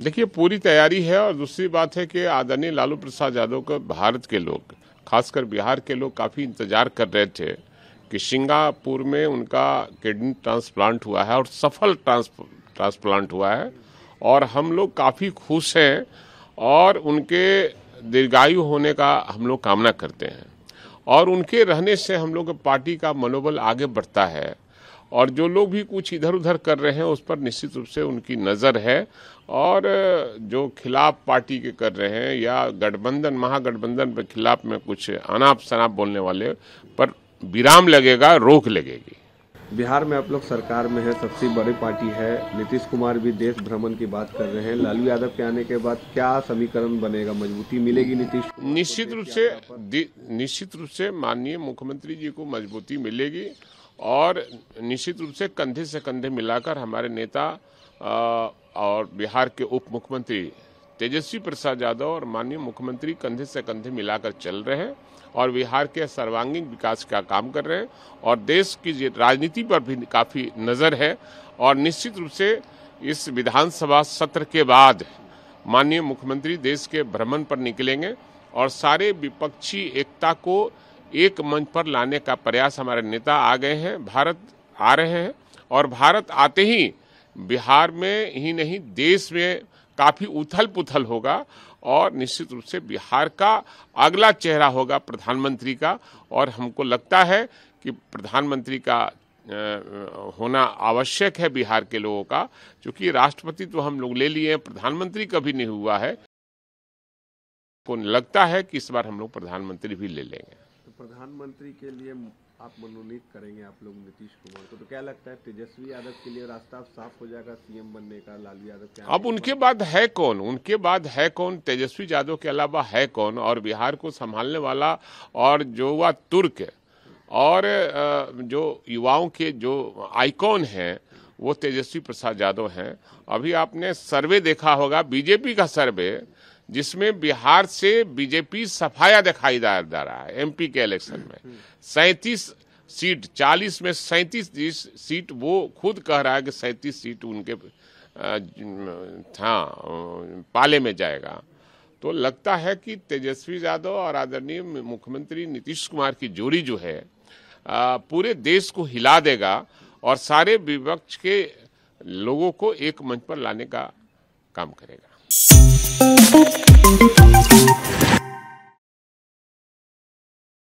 देखिए पूरी तैयारी है और दूसरी बात है कि आदरणीय लालू प्रसाद यादव को भारत के लोग खासकर बिहार के लोग काफ़ी इंतजार कर रहे थे कि सिंगापुर में उनका किडनी ट्रांसप्लांट हुआ है और सफल ट्रांस ट्रांसप्लांट हुआ है और हम लोग काफ़ी खुश हैं और उनके दीर्घायु होने का हम लोग कामना करते हैं और उनके रहने से हम लोग पार्टी का मनोबल आगे बढ़ता है और जो लोग भी कुछ इधर उधर कर रहे हैं उस पर निश्चित रूप से उनकी नज़र है और जो खिलाफ पार्टी के कर रहे हैं या गठबंधन महागठबंधन के खिलाफ में कुछ अनाप शनाप बोलने वाले पर विराम लगेगा रोक लगेगी बिहार में आप लोग सरकार में है सबसे बड़ी पार्टी है नीतीश कुमार भी देश भ्रमण की बात कर रहे हैं लालू यादव के आने के बाद क्या समीकरण बनेगा मजबूती मिलेगी नीतीश निश्चित रूप से निश्चित रूप से माननीय मुख्यमंत्री जी को मजबूती मिलेगी और निश्चित रूप से कंधे से कंधे मिलाकर हमारे नेता और बिहार के उप मुख्यमंत्री तेजस्वी प्रसाद यादव और माननीय मुख्यमंत्री कंधे से कंधे मिलाकर चल रहे हैं और बिहार के सर्वांगीण विकास का काम कर रहे हैं और देश की राजनीति पर भी काफ़ी नज़र है और निश्चित रूप से इस विधानसभा सत्र के बाद माननीय मुख्यमंत्री देश के भ्रमण पर निकलेंगे और सारे विपक्षी एकता को एक मंच पर लाने का प्रयास हमारे नेता आ गए हैं भारत आ रहे हैं और भारत आते ही बिहार में ही नहीं देश में काफी उथल पुथल होगा और निश्चित रूप से बिहार का अगला चेहरा होगा प्रधानमंत्री का और हमको लगता है कि प्रधानमंत्री का होना आवश्यक है बिहार के लोगों का क्योंकि राष्ट्रपति तो हम लोग ले लिए हैं प्रधानमंत्री कभी नहीं हुआ है को लगता है कि इस बार हम लोग प्रधानमंत्री भी ले लेंगे प्रधानमंत्री के लिए आप मनोनीत करेंगे आप लोग नीतीश कुमार को तो क्या लगता है तेजस्वी यादव के लिए रास्ता साफ हो जाएगा सीएम बनने का लालू यादव क्या अब उनके बाद है कौन उनके बाद है कौन तेजस्वी यादव के अलावा है कौन और बिहार को संभालने वाला और जो हुआ तुर्क और जो युवाओं के जो आइकॉन है वो तेजस्वी प्रसाद यादव हैं अभी आपने सर्वे देखा होगा बीजेपी का सर्वे जिसमें बिहार से बीजेपी सफाया दिखाई दे रहा है एमपी के इलेक्शन में सैतीस सीट चालीस में सैतीस सीट वो खुद कह रहा है कि सैंतीस सीट उनके था पाले में जाएगा तो लगता है कि तेजस्वी यादव और आदरणीय मुख्यमंत्री नीतीश कुमार की जोड़ी जो है पूरे देश को हिला देगा और सारे विपक्ष के लोगों को एक मंच पर लाने का काम करेगा Thank you.